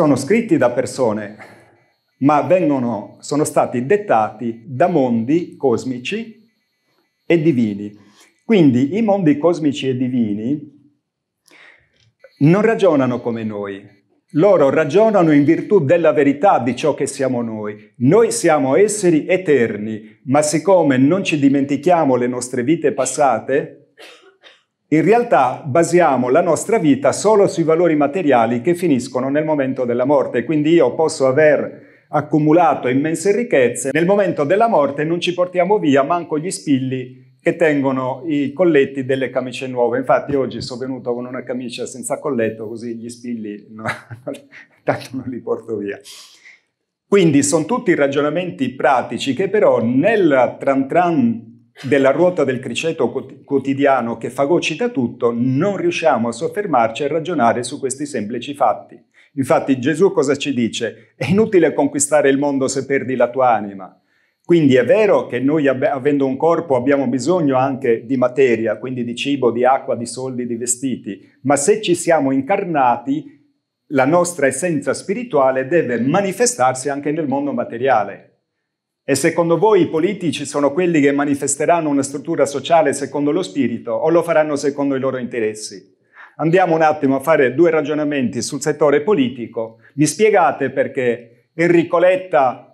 sono scritti da persone, ma vengono, sono stati dettati da mondi cosmici e divini. Quindi i mondi cosmici e divini non ragionano come noi, loro ragionano in virtù della verità di ciò che siamo noi. Noi siamo esseri eterni, ma siccome non ci dimentichiamo le nostre vite passate, in realtà basiamo la nostra vita solo sui valori materiali che finiscono nel momento della morte, quindi io posso aver accumulato immense ricchezze, nel momento della morte non ci portiamo via manco gli spilli che tengono i colletti delle camicie nuove. Infatti oggi sono venuto con una camicia senza colletto, così gli spilli no, tanto non li porto via. Quindi sono tutti ragionamenti pratici che però nella tran tran della ruota del criceto quotidiano che fagocita tutto, non riusciamo a soffermarci a ragionare su questi semplici fatti. Infatti Gesù cosa ci dice? È inutile conquistare il mondo se perdi la tua anima. Quindi è vero che noi avendo un corpo abbiamo bisogno anche di materia, quindi di cibo, di acqua, di soldi, di vestiti, ma se ci siamo incarnati, la nostra essenza spirituale deve manifestarsi anche nel mondo materiale. E secondo voi i politici sono quelli che manifesteranno una struttura sociale secondo lo spirito o lo faranno secondo i loro interessi? Andiamo un attimo a fare due ragionamenti sul settore politico. Mi spiegate perché Enrico Letta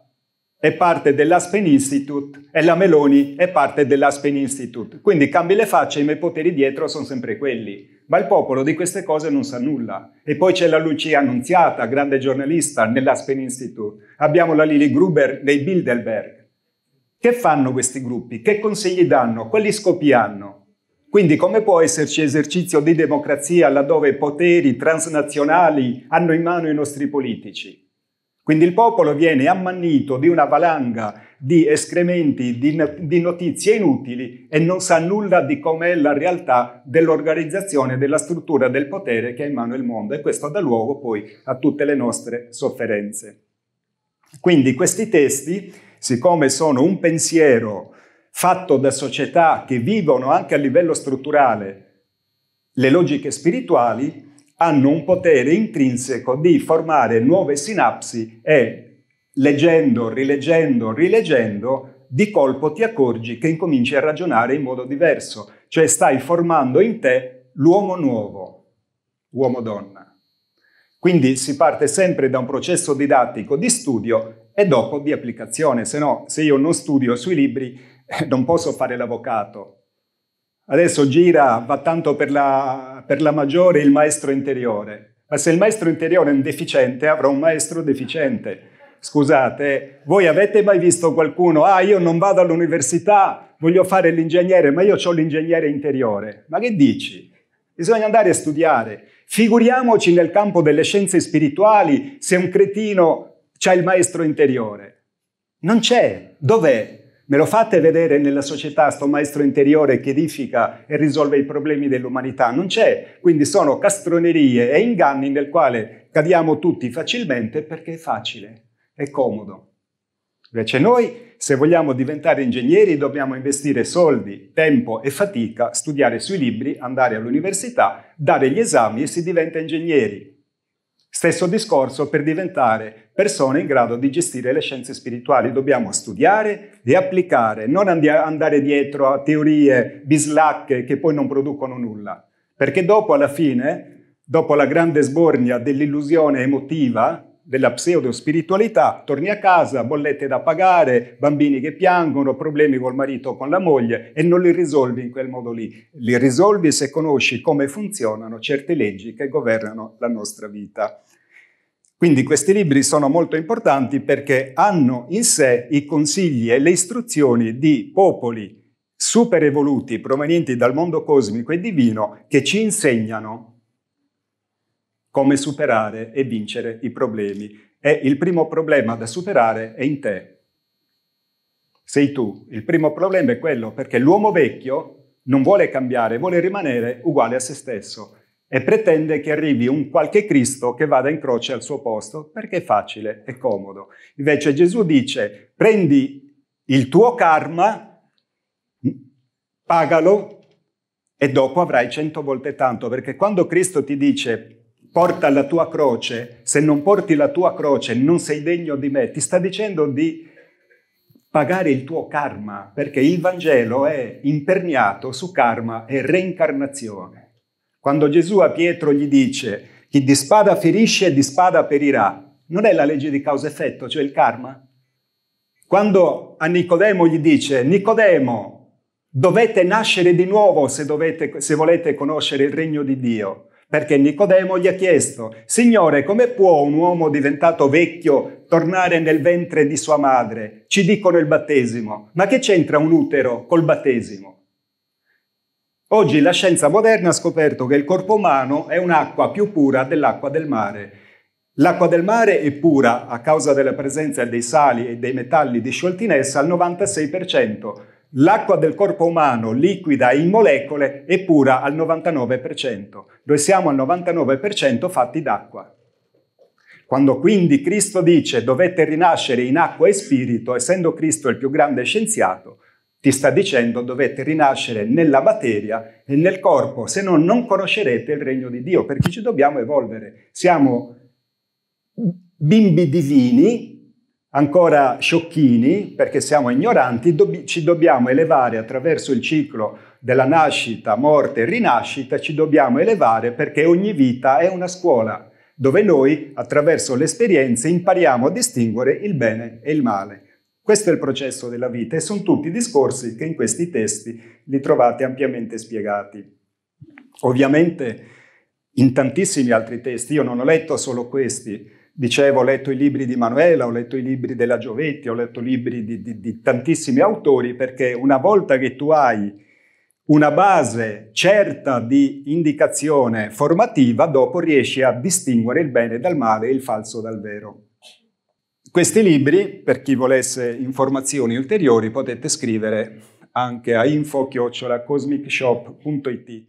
è parte dell'Aspen Institute e la Meloni è parte dell'Aspen Institute. Quindi cambi le facce, i miei poteri dietro sono sempre quelli. Ma il popolo di queste cose non sa nulla. E poi c'è la Lucia Annunziata, grande giornalista nell'Aspen Institute. Abbiamo la Lili Gruber dei Bilderberg. Che fanno questi gruppi? Che consigli danno? Quali scopi hanno? Quindi come può esserci esercizio di democrazia laddove poteri transnazionali hanno in mano i nostri politici? Quindi il popolo viene ammannito di una valanga di escrementi, di, di, notizie inutili e non sa nulla di com'è la realtà dell'organizzazione, della struttura del potere che ha in mano il mondo e questo dà luogo poi a tutte le nostre sofferenze. Quindi questi testi, siccome sono un pensiero fatto da società che vivono anche a livello strutturale le logiche spirituali, hanno un potere intrinseco di formare nuove sinapsi e leggendo, rileggendo, rileggendo, di colpo ti accorgi che incominci a ragionare in modo diverso, cioè stai formando in te l'uomo nuovo, uomo-donna. Quindi si parte sempre da un processo didattico di studio e dopo di applicazione, se no se io non studio sui libri eh, non posso fare l'avvocato. Adesso gira, va tanto per la per la maggiore il maestro interiore, ma se il maestro interiore è un deficiente avrà un maestro deficiente. Scusate, voi avete mai visto qualcuno, ah io non vado all'università, voglio fare l'ingegnere, ma io ho l'ingegnere interiore. Ma che dici? Bisogna andare a studiare. Figuriamoci nel campo delle scienze spirituali se un cretino ha il maestro interiore. Non c'è. Dov'è? Me lo fate vedere nella società sto maestro interiore che edifica e risolve i problemi dell'umanità? Non c'è. Quindi sono castronerie e inganni nel quale cadiamo tutti facilmente perché è facile, è comodo. Invece noi, se vogliamo diventare ingegneri, dobbiamo investire soldi, tempo e fatica, studiare sui libri, andare all'università, dare gli esami e si diventa ingegneri. Stesso discorso per diventare persone in grado di gestire le scienze spirituali. Dobbiamo studiare e applicare, non andare dietro a teorie bislacche che poi non producono nulla. Perché dopo, alla fine, dopo la grande sbornia dell'illusione emotiva, della pseudo-spiritualità, torni a casa, bollette da pagare, bambini che piangono, problemi col marito o con la moglie e non li risolvi in quel modo lì. Li risolvi se conosci come funzionano certe leggi che governano la nostra vita. Quindi questi libri sono molto importanti perché hanno in sé i consigli e le istruzioni di popoli super evoluti provenienti dal mondo cosmico e divino che ci insegnano come superare e vincere i problemi. E il primo problema da superare è in te. Sei tu. Il primo problema è quello perché l'uomo vecchio non vuole cambiare, vuole rimanere uguale a se stesso e pretende che arrivi un qualche Cristo che vada in croce al suo posto perché è facile, e comodo. Invece Gesù dice prendi il tuo karma, pagalo e dopo avrai cento volte tanto perché quando Cristo ti dice porta la tua croce, se non porti la tua croce non sei degno di me, ti sta dicendo di pagare il tuo karma, perché il Vangelo è imperniato su karma e reincarnazione. Quando Gesù a Pietro gli dice chi di spada ferisce di spada perirà, non è la legge di causa-effetto, cioè il karma? Quando a Nicodemo gli dice Nicodemo, dovete nascere di nuovo se, dovete, se volete conoscere il regno di Dio, perché Nicodemo gli ha chiesto, Signore, come può un uomo diventato vecchio tornare nel ventre di sua madre? Ci dicono il battesimo, ma che c'entra un utero col battesimo? Oggi la scienza moderna ha scoperto che il corpo umano è un'acqua più pura dell'acqua del mare. L'acqua del mare è pura a causa della presenza dei sali e dei metalli disciolti in essa al 96%. L'acqua del corpo umano liquida in molecole è pura al 99%. Noi siamo al 99% fatti d'acqua. Quando quindi Cristo dice dovete rinascere in acqua e spirito, essendo Cristo il più grande scienziato, ti sta dicendo dovete rinascere nella materia e nel corpo, se no non conoscerete il regno di Dio, perché ci dobbiamo evolvere. Siamo bimbi divini ancora sciocchini, perché siamo ignoranti, dobb- ci dobbiamo elevare attraverso il ciclo della nascita, morte e rinascita, ci dobbiamo elevare perché ogni vita è una scuola dove noi, attraverso le esperienze, impariamo a distinguere il bene e il male. Questo è il processo della vita e sono tutti discorsi che in questi testi li trovate ampiamente spiegati. Ovviamente in tantissimi altri testi, io non ho letto solo questi, Dicevo, ho letto i libri di Manuela, ho letto i libri della Giovetti, ho letto libri di, di, di tantissimi autori, perché una volta che tu hai una base certa di indicazione formativa, dopo riesci a distinguere il bene dal male e il falso dal vero. Questi libri, per chi volesse informazioni ulteriori, potete scrivere anche a info-cosmicshop.it.